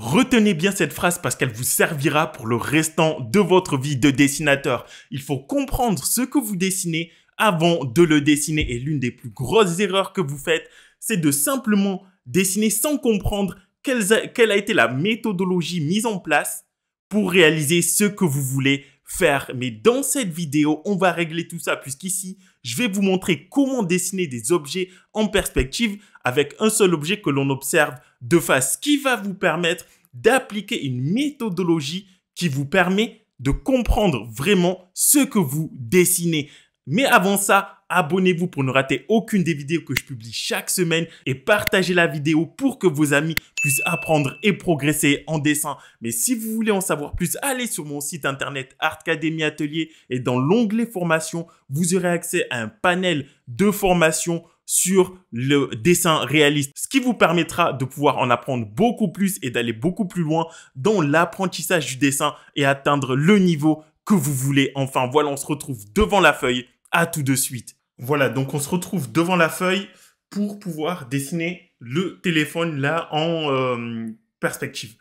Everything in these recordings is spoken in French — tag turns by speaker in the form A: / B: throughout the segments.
A: Retenez bien cette phrase parce qu'elle vous servira pour le restant de votre vie de dessinateur. Il faut comprendre ce que vous dessinez avant de le dessiner. Et l'une des plus grosses erreurs que vous faites, c'est de simplement dessiner sans comprendre quelle a, été la méthodologie mise en place pour réaliser ce que vous voulez faire. Mais dans cette vidéo, on va régler tout ça puisqu'ici, je vais vous montrer comment dessiner des objets en perspective avec un seul objet que l'on observe de face, qui va vous permettre d'appliquer une méthodologie qui vous permet de comprendre vraiment ce que vous dessinez. Mais avant ça, abonnez-vous pour ne rater aucune des vidéos que je publie chaque semaine et partagez la vidéo pour que vos amis puissent apprendre et progresser en dessin. Mais si vous voulez en savoir plus, allez sur mon site internet Artcademy Atelier et dans l'onglet formation, vous aurez accès à un panel de formations sur le dessin réaliste, ce qui vous permettra de pouvoir en apprendre beaucoup plus et d'aller beaucoup plus loin dans l'apprentissage du dessin et atteindre le niveau que vous voulez. Enfin voilà, on se retrouve devant la feuille. À tout de suite. Voilà, donc on se retrouve devant la feuille pour pouvoir dessiner le téléphone là en euh, perspective.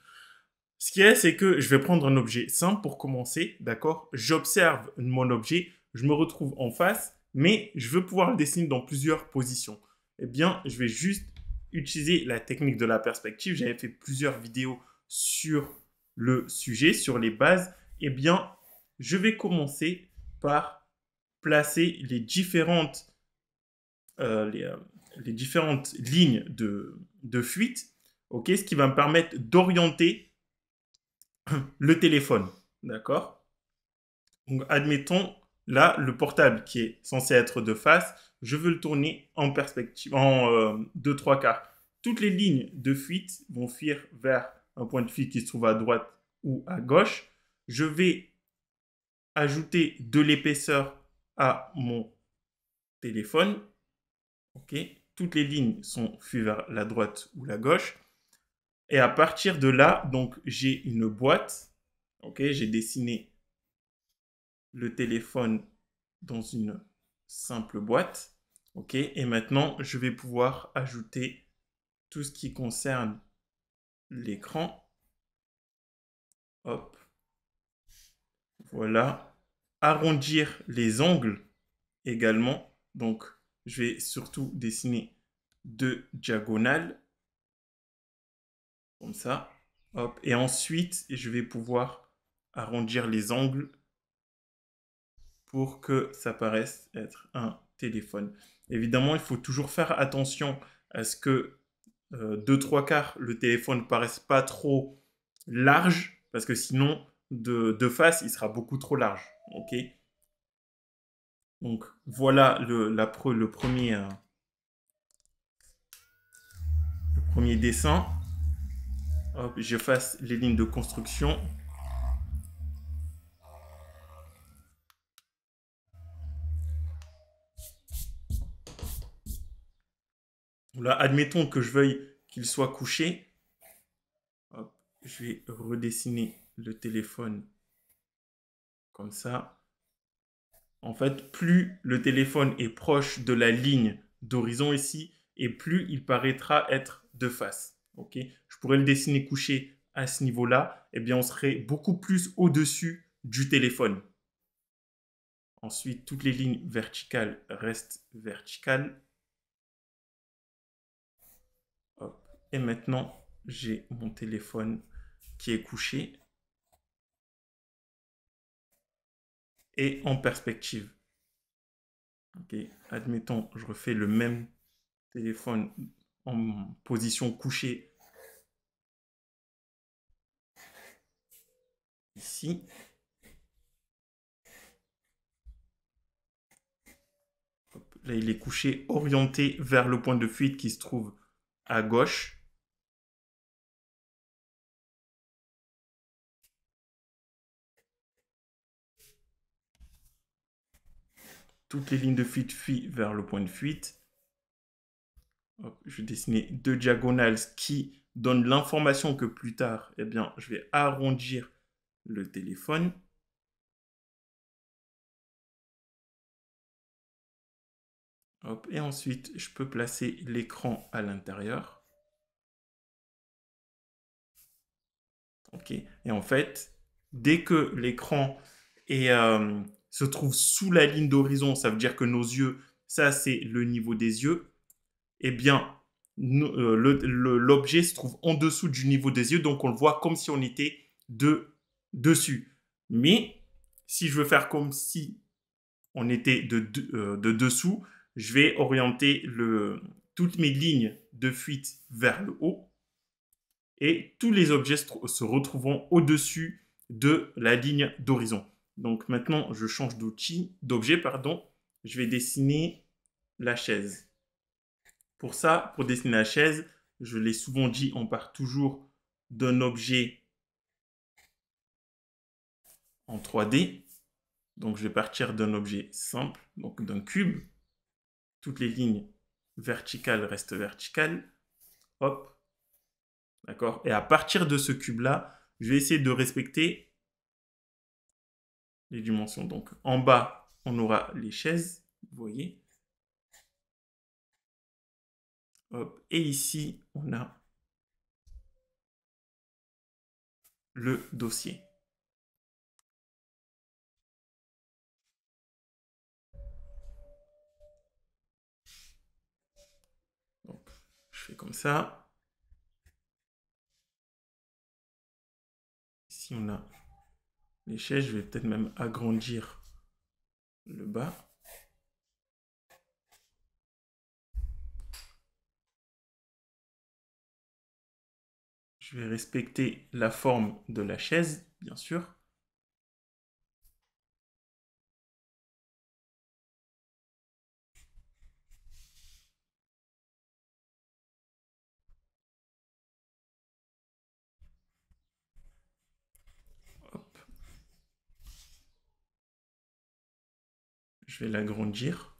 A: Ce qui est, c'est que je vais prendre un objet simple pour commencer, d'accord J'observe mon objet, je me retrouve en face mais je veux pouvoir le dessiner dans plusieurs positions. Eh bien, je vais juste utiliser la technique de la perspective. J'avais fait plusieurs vidéos sur le sujet, sur les bases. Eh bien, je vais commencer par placer les différentes, euh, euh, différentes lignes de, fuite, ok, ce qui va me permettre d'orienter le téléphone. D'accord Donc, admettons, Là, le portable qui est censé être de face, je veux le tourner en perspective, en euh, deux trois quarts. Toutes les lignes de fuite vont fuir vers un point de fuite qui se trouve à droite ou à gauche. Je vais ajouter de l'épaisseur à mon téléphone. Ok, toutes les lignes sont fuites vers la droite ou la gauche. Et à partir de là, donc j'ai une boîte. Ok, j'ai dessiné le téléphone dans une simple boîte. OK Et maintenant, je vais pouvoir ajouter tout ce qui concerne l'écran. Hop. Voilà. Arrondir les angles également. Donc, je vais surtout dessiner deux diagonales. Comme ça. Hop. Et ensuite, je vais pouvoir arrondir les angles pour que ça paraisse être un téléphone. Évidemment, il faut toujours faire attention à ce que euh, deux trois quarts le téléphone ne paraisse pas trop large parce que sinon de, face il sera beaucoup trop large. Ok. Donc voilà le, premier euh, le premier dessin. J'efface les lignes de construction. Là, admettons que je veuille qu'il soit couché. je vais redessiner le téléphone comme ça. En fait, plus le téléphone est proche de la ligne d'horizon ici, et plus il paraîtra être de face. Je pourrais le dessiner couché à ce niveau-là, et eh bien on serait beaucoup plus au-dessus du téléphone. Ensuite, toutes les lignes verticales restent verticales.
B: Et maintenant, j'ai mon téléphone qui est couché
A: et en perspective. admettons, je refais le même téléphone en position couchée ici. là, il est couché orienté
B: vers le point de fuite qui se trouve à gauche. toutes les lignes de fuite fuient vers le point de fuite.
A: je vais dessiner deux diagonales qui donnent l'information que plus
B: tard, eh bien, je vais arrondir le téléphone. Hop, et ensuite, je peux placer l'écran à l'intérieur.
A: Ok. Et en fait, dès que l'écran est, euh, se trouve sous la ligne d'horizon, ça veut dire que nos yeux, ça c'est le niveau des yeux, et eh bien, euh, l'objet se trouve en dessous du niveau des yeux, donc on le voit comme si on était de dessus. Mais si je veux faire comme si on était de, euh, dessous, je vais orienter toutes mes lignes de fuite vers le haut et tous les objets se, retrouveront au-dessus de la ligne d'horizon. Donc maintenant, je change d'outil, d'objet, pardon. Je vais dessiner la chaise. Pour ça, pour dessiner la chaise, je l'ai souvent dit, on part toujours d'un objet en 3D. Donc je vais partir d'un objet simple, donc d'un cube. Toutes les lignes verticales restent verticales. Hop. D'accord Et à partir de ce cube-là, je vais essayer de respecter les dimensions. Donc en bas, on aura les chaises, vous voyez.
B: Hop. Et ici, on a le dossier. je fais comme ça. Ici, on a les chaises, je vais peut-être même agrandir le bas. Je vais respecter la forme de la chaise, bien sûr.
A: Je vais l'agrandir.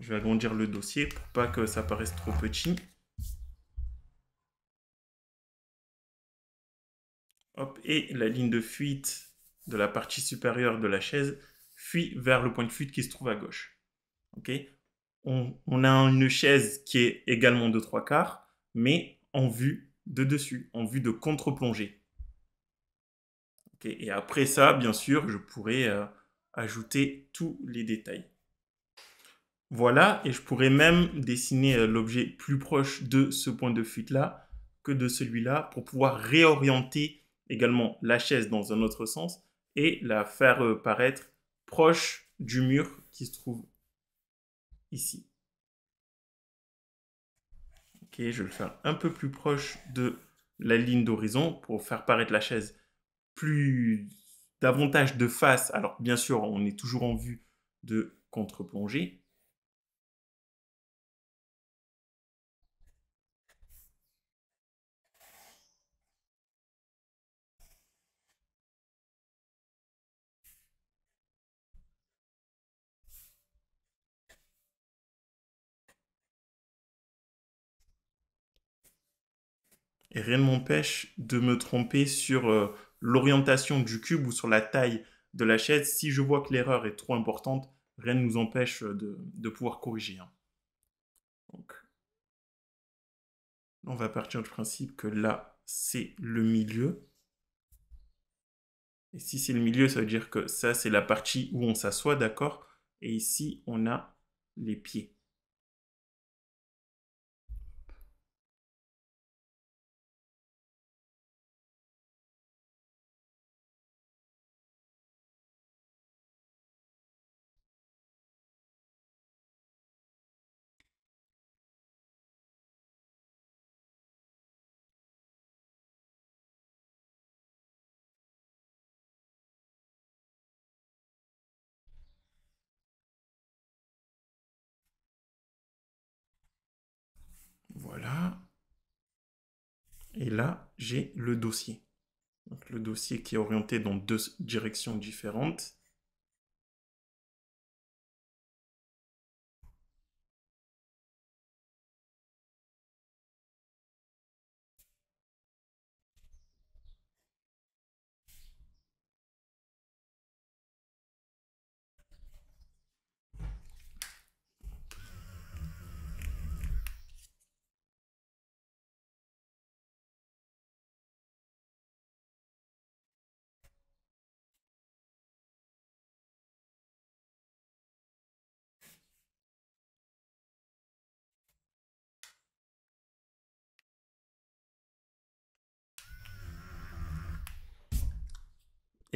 A: Je vais agrandir le dossier pour pas que ça paraisse trop petit. Hop, et la ligne de fuite de la partie supérieure de la chaise fuit vers le point de fuite qui se trouve à gauche. Ok on, a une chaise qui est également de trois quarts, mais en vue de dessus, en vue de contre-plongée. et après ça, bien sûr, je pourrais... Euh, ajouter tous les détails. Voilà, et je pourrais même dessiner euh, l'objet plus proche de ce point de fuite-là que de celui-là pour pouvoir réorienter également la chaise dans un autre sens et la faire euh, paraître proche du mur qui se trouve ici. Ok, je vais le faire un peu plus proche de la ligne d'horizon pour faire paraître la chaise plus davantage de face, alors bien sûr,
B: on est toujours en vue de contre-plongée. Et rien ne m'empêche de
A: me tromper sur euh, l'orientation du cube ou sur la taille de la chaise. Si je vois que l'erreur est trop importante, rien ne nous empêche de, de pouvoir corriger. Hein. Donc, on va partir du principe que là, c'est le milieu. Et si c'est le milieu, ça veut dire que ça, c'est la partie
B: où on s'assoit, d'accord Et ici, on a les pieds. Et là, j'ai le dossier. le dossier qui est orienté dans deux directions différentes.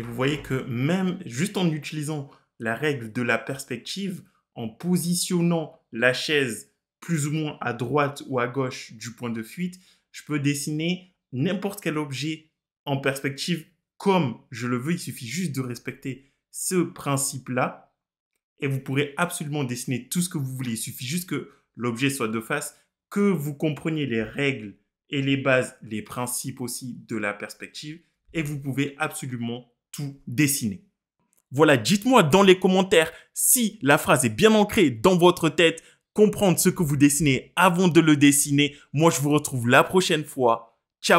B: Et vous voyez que même juste en utilisant
A: la règle de la perspective, en positionnant la chaise plus ou moins à droite ou à gauche du point de fuite, je peux dessiner n'importe quel objet en perspective comme je le veux. Il suffit juste de respecter ce principe-là et vous pourrez absolument dessiner tout ce que vous voulez. Il suffit juste que l'objet soit de face, que vous compreniez les règles et les bases, les principes aussi de la perspective et vous pouvez absolument tout dessiner. Voilà, dites-moi dans les commentaires si la phrase est bien ancrée dans votre tête, comprendre ce que vous dessinez avant de le dessiner. Moi, je vous retrouve la prochaine fois. Ciao